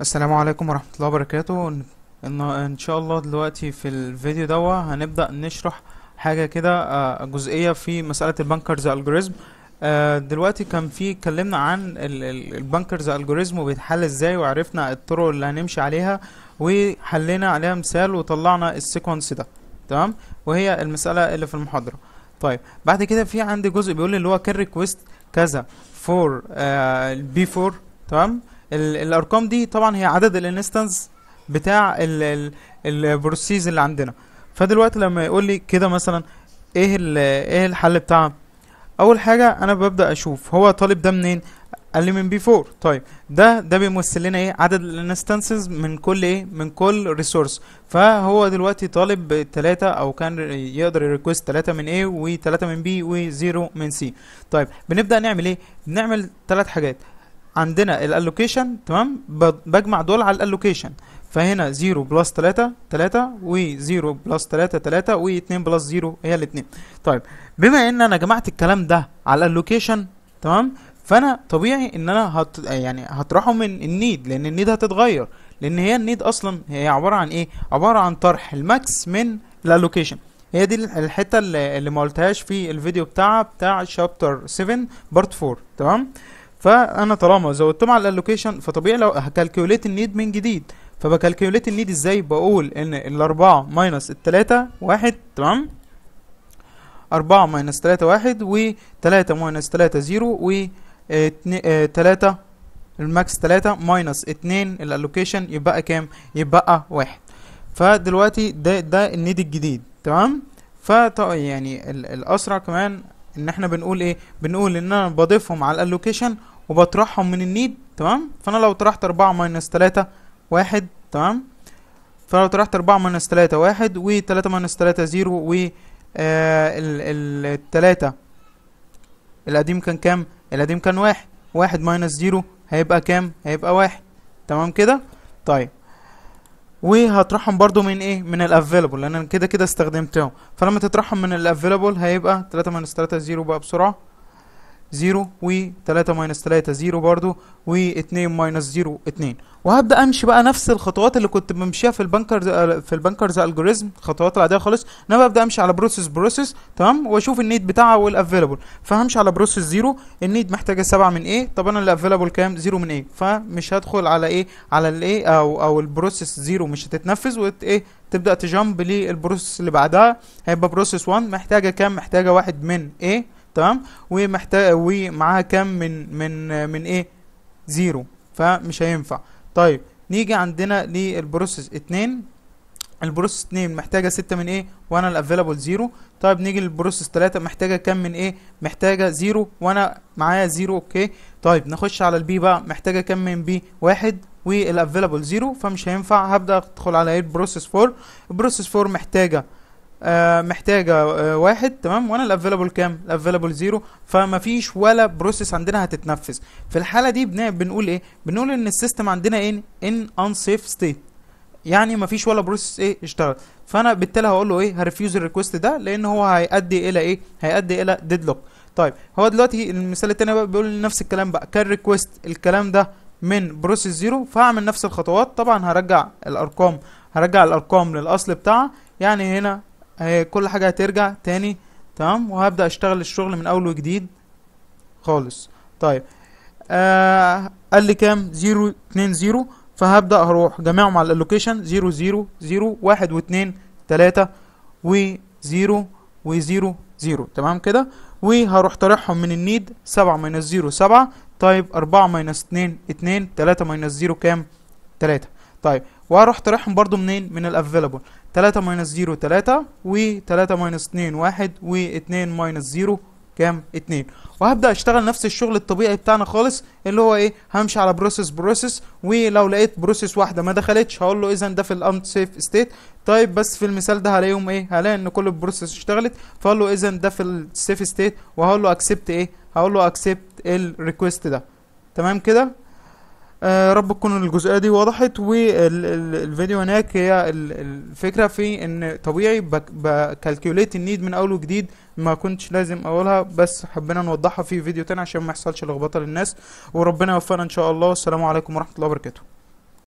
السلام عليكم ورحمة الله وبركاته ان, إن شاء الله دلوقتي في الفيديو دوا هنبدأ نشرح حاجة كده آه، جزئية في مسألة البنكرز الجوريزم آه، دلوقتي كان في اتكلمنا عن البنكرز الجوريزم وبيتحل ازاي وعرفنا الطرق اللي هنمشي عليها وحلينا عليها مثال وطلعنا السيكونس ده تمام وهي المسألة اللي في المحاضرة طيب بعد كده في عندي جزء بيقول اللي هو كان ريكويست كذا فور البي 4 تمام الارقام دي طبعا هي عدد الانستنس بتاع البروسيز اللي عندنا فدلوقتي لما يقول لي كده مثلا ايه ايه الحل بتاعها اول حاجه انا ببدا اشوف هو طالب ده منين قال لي من بي 4 طيب ده ده بيمثل لنا ايه عدد الانستنسز من كل ايه من كل ريسورس فهو دلوقتي طالب 3 او كان يقدر ريكويست 3 من A و3 من B و0 من C طيب بنبدا نعمل ايه بنعمل ثلاث حاجات عندنا الالوكيشن تمام بجمع دول على الالوكيشن فهنا 0 بلس 3 3 و0 بلس 3 3 و2 بلس 0 هي الاثنين طيب بما ان انا جمعت الكلام ده على الالوكيشن تمام فانا طبيعي ان انا هت يعني هطرحه من النيد لان النيد هتتغير لان هي النيد اصلا هي عباره عن ايه عباره عن طرح الماكس من الالوكيشن هي دي الحته اللي ما قلتهاش في الفيديو بتاعها بتاع شابتر 7 بارت 4 تمام فانا طالما زودتهم على الالوكيشن فطبيعي لو هكالكوليت النيد من جديد فبكالكوليت النيد ازاي بقول ان الاربعة ماينس التلاتة واحد تمام أربعة ماينس تلاتة واحد وتلاتة ماينس تلاتة زيرو و آه، آه، تلاتة الماكس تلاتة ماينس اتنين الالوكيشن يبقى كام يبقى واحد فدلوقتي ده ده النيد الجديد تمام فطبعا يعني الاسرع كمان ان احنا بنقول ايه بنقول ان انا بضيفهم على الالوكيشن وبطرحهم من النيد تمام فانا لو طرحت أربعة ماينس تلاتة واحد تمام فلو طرحت أربعة ماينس تلاتة واحد وتلاتة ماينس تلاتة زيرو و آه التلاتة القديم كان كام؟ القديم كان واحد واحد ماينس زيرو هيبقى كام؟ هيبقى واحد تمام كده؟ طيب وهطرحهم برضو من ايه من الافيلابل لان انا كده كده استخدمتهم فلما تطرحهم من الافيلابل هيبقى تلاتة ماينس تلاتة زيرو بقى بسرعه 0 و3 ماينس 3 0 برضو و2 ماينس 0 2 وهبدا امشي بقى نفس الخطوات اللي كنت بمشيها في البنكرز آه، في البنكرز الجوريزم الخطوات العاديه خالص انا ببدا امشي على بروسيس بروسيس تمام واشوف النيد بتاعها والافيلابل فهمشي على بروسيس 0 النيد محتاجه 7 من ايه طب انا الافيلابل كام 0 من ايه فمش هدخل على ايه على الايه او او البروسيس 0 مش هتتنفذ وت ايه تبدا تجامب للبروسيس اللي بعدها هيبقى بروسيس 1 محتاجه كام محتاجه واحد من ايه تمام ومحتاج ومعاها كام من من من ايه زيرو فمش هينفع طيب نيجي عندنا للبروسيس اتنين البروسيس 2 محتاجه 6 من ايه وانا الافيلابل زيرو طيب نيجي للبروسيس 3 محتاجه كام من ايه محتاجه زيرو وانا معايا زيرو اوكي طيب نخش على البي بقى محتاجه كام من بي واحد والافيلابل زيرو فمش هينفع هبدا ادخل على ايه البروسيس 4 البروسيس 4 محتاجه آه، محتاجه آه، واحد تمام وانا الافيلابل كام الافيلابل زيرو فما فيش ولا بروسيس عندنا هتتنفذ في الحاله دي بنقول ايه بنقول ان السيستم عندنا ايه ان انسيف ستيت يعني ما فيش ولا بروسيس ايه اشتغل فانا بالتالي هقول له ايه هرفيوز الريكوست ده لان هو هيؤدي الى ايه هيؤدي الى ديدلوك طيب هو دلوقتي المثال التاني بقى بيقول نفس الكلام بقى كان ريكوست الكلام ده من بروسيس زيرو فهعمل نفس الخطوات طبعا هرجع الارقام هرجع الارقام للاصل بتاعها يعني هنا اهي كل حاجة هترجع تاني تمام وهبدأ اشتغل الشغل من اول وجديد خالص طيب آه قال لي كام زيرو اتنين زيرو فهبدأ اروح جمعهم على اللوكيشن زيرو زيرو زيرو واحد واتنين تلاتة وزيرو وزيرو زيرو تمام كده وهروح طرحهم من النيد سبعة ماينس زيرو سبعة طيب اربعة ماينس اتنين اتنين تلاتة ماينس زيرو كام تلاتة طيب وهروح طرحهم برضو منين من الافيلابل 3 ماينس 0 3 و3 ماينس 2 1 و2 ماينس 0 كام 2 وهبدا اشتغل نفس الشغل الطبيعي بتاعنا خالص اللي هو ايه همشي على بروسيس بروسيس ولو لقيت بروسيس واحده ما دخلتش هقول له اذا ده في الامت سيف ستيت طيب بس في المثال ده هلاقيهم ايه هلاقي ان كل البروسيس اشتغلت فاقول له اذا ده في السيف ستيت وهقول له اكسبت ايه هقول له اكسبت الريكوست ده تمام كده آه، رب تكون الجزئيه دي وضحت والفيديو هناك هي الفكره في ان طبيعي بكالكوليت النيد من اول وجديد ما كنتش لازم اقولها بس حبينا نوضحها في فيديو تاني عشان ما يحصلش لخبطه للناس وربنا يوفقنا ان شاء الله والسلام عليكم ورحمه الله وبركاته